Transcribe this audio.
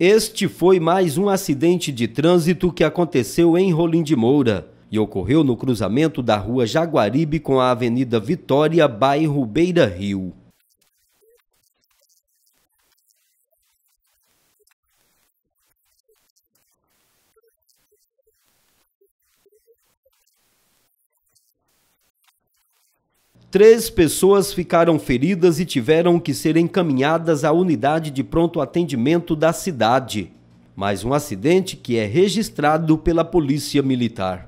Este foi mais um acidente de trânsito que aconteceu em Rolim de Moura e ocorreu no cruzamento da rua Jaguaribe com a Avenida Vitória, bairro Beira Rio. Três pessoas ficaram feridas e tiveram que ser encaminhadas à unidade de pronto atendimento da cidade. Mais um acidente que é registrado pela Polícia Militar.